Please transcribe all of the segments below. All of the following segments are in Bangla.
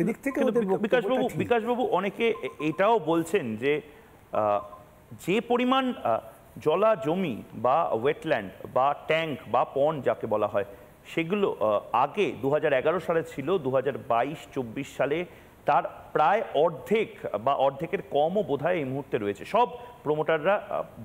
সেদিক থেকে বিকাশবাবু বিকাশবাবু অনেকে এটাও বলছেন যে যে পরিমাণ জলা জমি বা ওয়েটল্যান্ড বা ট্যাঙ্ক বা পন যাকে বলা হয় সেগুলো আগে দু সালে ছিল দু হাজার সালে তার প্রায় অর্ধেক বা অর্ধেকের কমও বোধহয় এই মুহূর্তে রয়েছে সব প্রোমোটাররা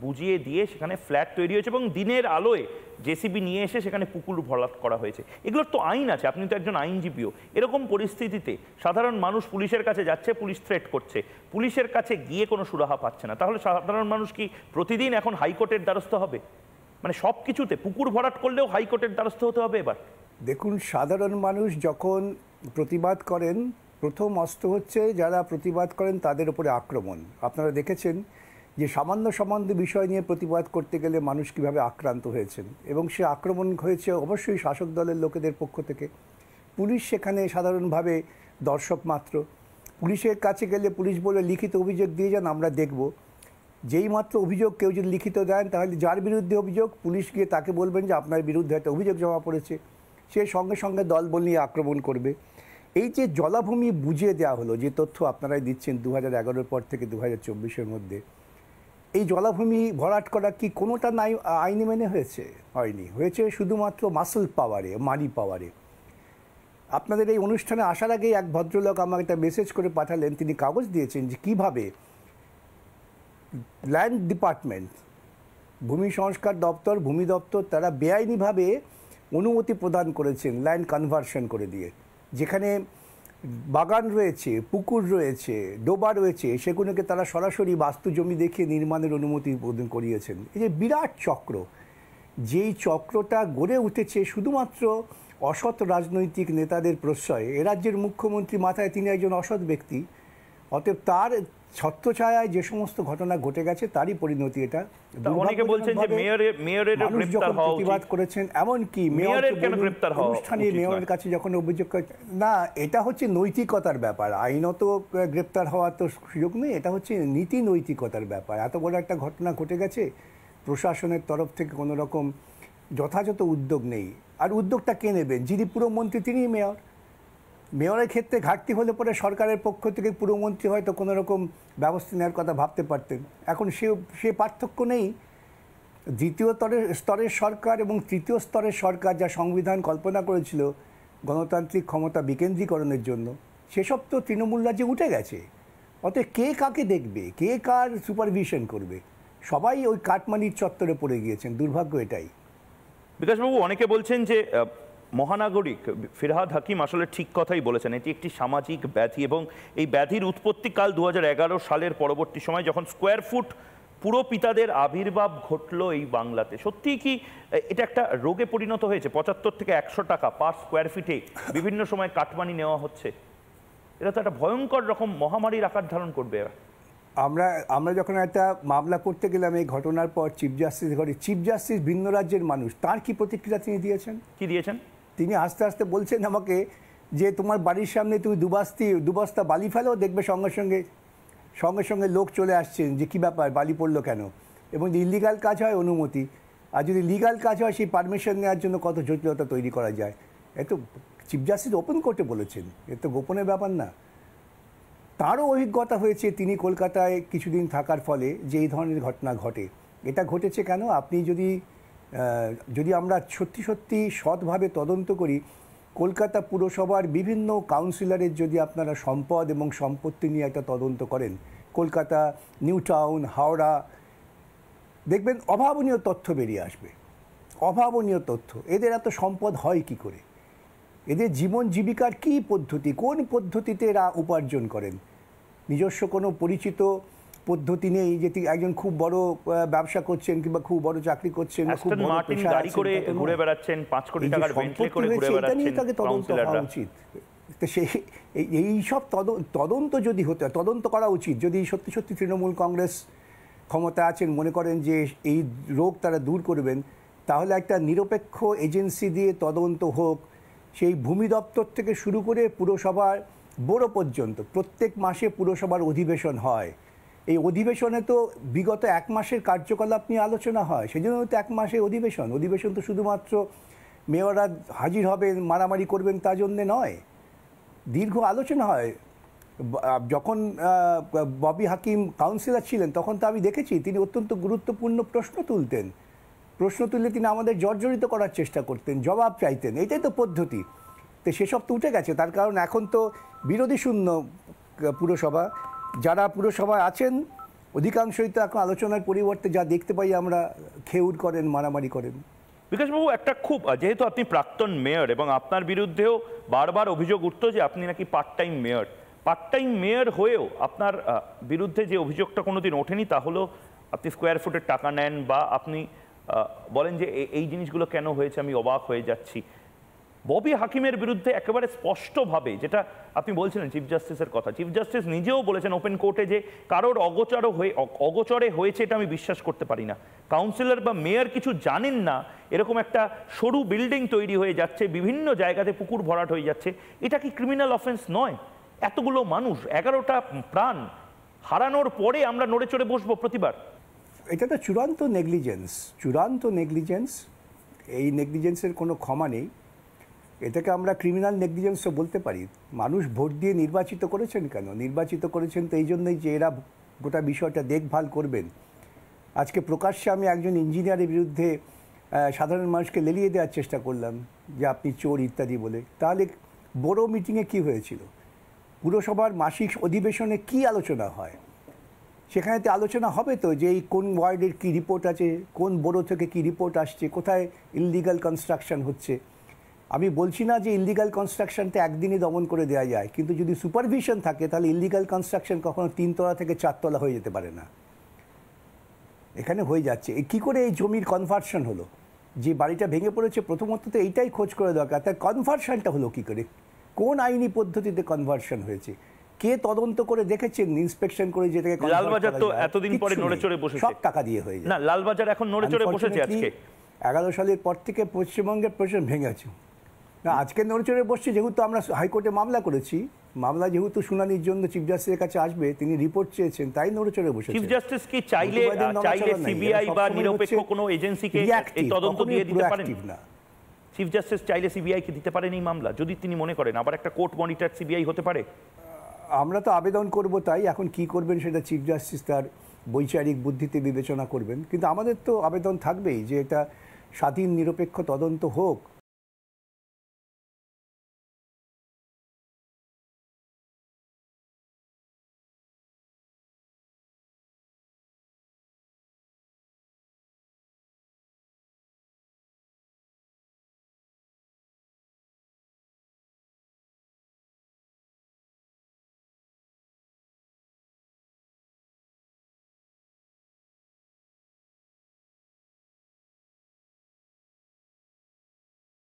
বুঝিয়ে দিয়ে সেখানে ফ্ল্যাট তৈরি হয়েছে এবং দিনের আলোয় জেসিবি নিয়ে এসে সেখানে পুকুর ভরাট করা হয়েছে এগুলোর তো আইন আছে আপনি তো একজন আইনজীবীও এরকম পরিস্থিতিতে সাধারণ মানুষ পুলিশের কাছে যাচ্ছে পুলিশ থ্রেট করছে পুলিশের কাছে গিয়ে কোনো সুরাহা পাচ্ছে না তাহলে সাধারণ মানুষ কি প্রতিদিন এখন হাইকোর্টের দ্বারস্থ হবে মানে সব কিছুতে পুকুর ভরাট করলেও হাইকোর্টের দ্বারস্থ হতে হবে এবার দেখুন সাধারণ মানুষ যখন প্রতিবাদ করেন প্রথম অস্ত্র হচ্ছে যারা প্রতিবাদ করেন তাদের উপরে আক্রমণ আপনারা দেখেছেন যে সামান্য সামান্য বিষয় নিয়ে প্রতিবাদ করতে গেলে মানুষ কীভাবে আক্রান্ত হয়েছেন এবং সে আক্রমণ হয়েছে অবশ্যই শাসক দলের লোকেদের পক্ষ থেকে পুলিশ সেখানে সাধারণভাবে দর্শক মাত্র পুলিশের কাছে গেলে পুলিশ বলে লিখিত অভিযোগ দিয়ে যান আমরা দেখব যেই মাত্র অভিযোগ কেউ যদি লিখিত দেন তাহলে যার বিরুদ্ধে অভিযোগ পুলিশ গিয়ে তাকে বলবেন যে আপনার বিরুদ্ধে একটা অভিযোগ জমা পড়েছে সে সঙ্গে সঙ্গে দল বল নিয়ে আক্রমণ করবে এই যে জলাভূমি বুঝিয়ে দেওয়া হলো যে তথ্য আপনারাই দিচ্ছেন দু হাজার পর থেকে দু হাজার মধ্যে এই জলাভূমি ভরাট করা কি কোনোটা নাই আইনি মেনে হয়েছে হয়নি হয়েছে শুধুমাত্র মাসল পাওয়ারে মানি পাওয়ারে আপনাদের এই অনুষ্ঠানে আসার আগেই এক ভদ্রলোক আমাকে একটা মেসেজ করে পাঠালেন তিনি কাগজ দিয়েছেন যে কীভাবে ল্যান্ড ডিপার্টমেন্ট ভূমি সংস্কার দপ্তর ভূমি দপ্তর তারা বেআইনিভাবে অনুমতি প্রদান করেছেন ল্যান্ড কনভার্সন করে দিয়ে যেখানে বাগান রয়েছে পুকুর রয়েছে ডোবা রয়েছে সেগুলোকে তারা সরাসরি বাস্তু জমি দেখিয়ে নির্মাণের অনুমতি প্রদান করিয়েছেন এই যে বিরাট চক্র যেই চক্রটা গড়ে উঠেছে শুধুমাত্র অসৎ রাজনৈতিক নেতাদের প্রশ্রয় এ রাজ্যের মুখ্যমন্ত্রী মাথায় তিনি একজন অসৎ ব্যক্তি অতএব তার ছত্রছায়ায় যে সমস্ত ঘটনা ঘটে গেছে তারই পরিণতি এটা অনেকে বলছেন যে মেয়রের গ্রেফতার হওয়া প্রতিবাদ করেছেন এমন কি মেয়রের কেন গ্রেফতার হওয়া অনুষ্ঠানে মেয়রের কাছে যখন অভিযোগ না এটা হচ্ছে নৈতিকতার ব্যাপার আইনত গ্রেফতার হওয়ার তো সুযোগ নেই এটা হচ্ছে নীতি নৈতিকতার ব্যাপার এত বড় একটা ঘটনা ঘটে গেছে প্রশাসনের তরফ থেকে কোনো রকম যথাযথ উদ্যোগ নেই আর উদ্যোগটা কে নেবেন যিনি পুরো মন্ত্রী তিনিই মেয়র মেয়রের ক্ষেত্রে ঘাটতি হলে পরে সরকারের পক্ষ থেকে পুরমন্ত্রী হয়তো কোনো রকম ব্যবস্থা নেওয়ার কথা ভাবতে পারতেন এখন সে সে পার্থক্য নেই দ্বিতীয় স্তরের স্তরের সরকার এবং তৃতীয় স্তরের সরকার যা সংবিধান কল্পনা করেছিল গণতান্ত্রিক ক্ষমতা বিকেন্দ্রীকরণের জন্য সেসব তো তৃণমূল রাজ্যে উঠে গেছে অতএব কে কাকে দেখবে কে কার সুপারভিশন করবে সবাই ওই কাটমানির চত্বরে পড়ে গিয়েছেন দুর্ভাগ্য এটাই বিকাশবাবু অনেকে বলছেন যে মহানাগরিক ফিরহাদ হাকিম আসলে ঠিক কথাই বলেছেন এটি একটি সামাজিক ব্যাধি এবং এই ব্যাধির উৎপত্তিকাল দু সালের পরবর্তী সময় যখন স্কোয়ার ফুট পুরো পিতাদের আবির্ভাব ঘটল এই বাংলাতে সত্যি কি এটা একটা রোগে পরিণত হয়েছে পঁচাত্তর থেকে একশো টাকা পার স্কোয়ার ফিটে বিভিন্ন সময় কাটমানি নেওয়া হচ্ছে এটা তো একটা ভয়ঙ্কর রকম মহামারীর আকার ধারণ করবে আমরা আমরা যখন একটা মামলা করতে গেলাম এই ঘটনার পর চিফ জাস্টিস ঘরে চিফ জাস্টিস ভিন্ন রাজ্যের মানুষ তার কি প্রতিক্রিয়া তিনি দিয়েছেন কি দিয়েছেন তিনি আস্তে আস্তে বলছেন আমাকে যে তোমার বাড়ির সামনে তুমি দুবাস্তি দুবস্তা বালি ফেলো দেখবে সঙ্গে সঙ্গে সঙ্গে সঙ্গে লোক চলে আসছেন যে কী ব্যাপার বালি পড়লো কেন এবং যে ইলিগাল কাজ হয় অনুমতি আর যদি লিগাল কাজ হয় সেই পারমিশন নেওয়ার জন্য কত জটিলতা তৈরি করা যায় এ তো চিফ জাস্টিস ওপেন কোর্টে বলেছেন এ তো গোপনের ব্যাপার না তারও অভিজ্ঞতা হয়েছে তিনি কলকাতায় কিছুদিন থাকার ফলে যে এই ধরনের ঘটনা ঘটে এটা ঘটেছে কেন আপনি যদি যদি আমরা সত্যি সত্যি সৎভাবে তদন্ত করি কলকাতা পুরসভার বিভিন্ন কাউন্সিলরের যদি আপনারা সম্পদ এবং সম্পত্তি নিয়ে একটা তদন্ত করেন কলকাতা নিউ টাউন হাওড়া দেখবেন অভাবনীয় তথ্য বেরিয়ে আসবে অভাবনীয় তথ্য এদের এত সম্পদ হয় কি করে এদের জীবন জীবিকার কি পদ্ধতি কোন পদ্ধতিতে এরা উপার্জন করেন নিজস্ব কোনো পরিচিত পদ্ধতি নেই যে একজন খুব বড় ব্যবসা করছেন কিংবা খুব বড় চাকরি করছেন খুব ঘুরে হ্যাঁ। বেড়াচ্ছেন কোটি টাকার তাকে তদন্ত হওয়া উচিত তো সেই এই সব তদন্ত যদি হতে তদন্ত করা উচিত যদি সত্যি সত্যি তৃণমূল কংগ্রেস ক্ষমতা আছেন মনে করেন যে এই রোগ তারা দূর করবেন তাহলে একটা নিরপেক্ষ এজেন্সি দিয়ে তদন্ত হোক সেই ভূমি দপ্তর থেকে শুরু করে পুরসভার বড় পর্যন্ত প্রত্যেক মাসে পুরসভার অধিবেশন হয় এই অধিবেশনে তো বিগত এক মাসের কার্যকলাপ নিয়ে আলোচনা হয় জন্য তো এক মাসে অধিবেশন অধিবেশন তো শুধুমাত্র মেয়ররা হাজির হবেন মারামারি করবেন তা জন্য নয় দীর্ঘ আলোচনা হয় যখন ববি হাকিম কাউন্সিলর ছিলেন তখন তো আমি দেখেছি তিনি অত্যন্ত গুরুত্বপূর্ণ প্রশ্ন তুলতেন প্রশ্ন তুললে তিনি আমাদের জর্জরিত করার চেষ্টা করতেন জবাব চাইতেন এটাই তো পদ্ধতি তো সেসব তো উঠে গেছে তার কারণ এখন তো বিরোধী শূন্য পুরসভা যারা পুরসভায় আছেন অধিকাংশই তো এখন আলোচনার পরিবর্তে যা দেখতে পাই আমরা খেউর করেন মারামারি করেন বিকাশবাবু একটা খুব যেহেতু আপনি প্রাক্তন মেয়র এবং আপনার বিরুদ্ধেও বারবার অভিযোগ উঠত যে আপনি নাকি part time mayor part time mayor হয়েও আপনার বিরুদ্ধে যে অভিযোগটা কোনো দিন ওঠেনি তা হলো আপনি স্কোয়ার ফুটের টাকা নেন বা আপনি বলেন যে এই জিনিসগুলো কেন হয়েছে আমি অবাক হয়ে যাচ্ছি ববি হাকিমের বিরুদ্ধে একেবারে স্পষ্টভাবে যেটা আপনি বলছিলেন চিফ জাস্টিসের কথা চিফ জাস্টিস নিজেও বলেছেন ওপেন কোর্টে যে কারোর অগোচরও হয়ে অগোচরে হয়েছে এটা আমি বিশ্বাস করতে পারি না কাউন্সিলর বা মেয়র কিছু জানেন না এরকম একটা সরু বিল্ডিং তৈরি হয়ে যাচ্ছে বিভিন্ন জায়গাতে পুকুর ভরাট হয়ে যাচ্ছে এটা কি ক্রিমিনাল অফেন্স নয় এতগুলো মানুষ এগারোটা প্রাণ হারানোর পরে আমরা নড়ে চড়ে বসবো প্রতিবার এটা তো চূড়ান্ত নেগলিজেন্স চূড়ান্ত নেগলিজেন্স এই নেগলিজেন্সের কোনো ক্ষমা নেই এটাকে আমরা ক্রিমিনাল নেগলিজেন্সও বলতে পারি মানুষ ভোট দিয়ে নির্বাচিত করেছেন কেন নির্বাচিত করেছেন তো এই জন্যই যে এরা গোটা বিষয়টা দেখভাল করবেন আজকে প্রকাশ্যে আমি একজন ইঞ্জিনিয়ারের বিরুদ্ধে সাধারণ মানুষকে লেলিয়ে দেওয়ার চেষ্টা করলাম যে আপনি চোর ইত্যাদি বলে তাহলে বড় মিটিংয়ে কি হয়েছিল পুরসভার মাসিক অধিবেশনে কি আলোচনা হয় সেখানে তো আলোচনা হবে তো যে এই কোন ওয়ার্ডের কি রিপোর্ট আছে কোন বড় থেকে কি রিপোর্ট আসছে কোথায় ইলিগাল কনস্ট্রাকশন হচ্ছে আমি বলছি না যে ইলিগাল কনস্ট্রাকশনটা একদিনই দমন করে দেওয়া যায় কিন্তু যদি সুপারভিশন থাকে তাহলে ইলিগাল কনস্ট্রাকশন কখনো তিনতলা থেকে চারতলা হয়ে যেতে পারে না এখানে হয়ে যাচ্ছে কি করে এই জমির কনভার্সন হলো যে বাড়িটা ভেঙে পড়েছে প্রথমত তো এইটাই খোঁজ করে দরকার তার কনভার্সনটা হলো কি করে কোন আইনি পদ্ধতিতে কনভার্সন হয়েছে কে তদন্ত করে দেখেছেন ইন্সপেকশন করে যেটাকে লালবাজার তো এতদিন পরে নড়ে চড়ে বসে সব টাকা দিয়ে হয়ে যায় না লালবাজার এখন নড়ে চড়ে বসেছে আজকে এগারো সালের পর থেকে পশ্চিমবঙ্গের প্রশাসন ভেঙেছে না আজকে নড়চড়ে বসছে যেহেতু আমরা হাইকোর্টে মামলা করেছি মামলা যেহেতু শুনানির জন্য চিফ জাস্টিসের কাছে আসবে তিনি রিপোর্ট চেয়েছেন তাই নড়চড়ে বসে চিফ জাস্টিস কি চাইলে চাইলে সিবিআই বা নিরপেক্ষ কোনো এজেন্সিকে এই তদন্ত দিয়ে দিতে পারেন না চিফ জাস্টিস চাইলে সিবিআই কে দিতে পারেন এই মামলা যদি তিনি মনে করেন আবার একটা কোর্ট মনিটর সিবিআই হতে পারে আমরা তো আবেদন করব তাই এখন কি করবেন সেটা চিফ জাস্টিস তার বৈচারিক বুদ্ধিতে বিবেচনা করবেন কিন্তু আমাদের তো আবেদন থাকবেই যে এটা স্বাধীন নিরপেক্ষ তদন্ত হোক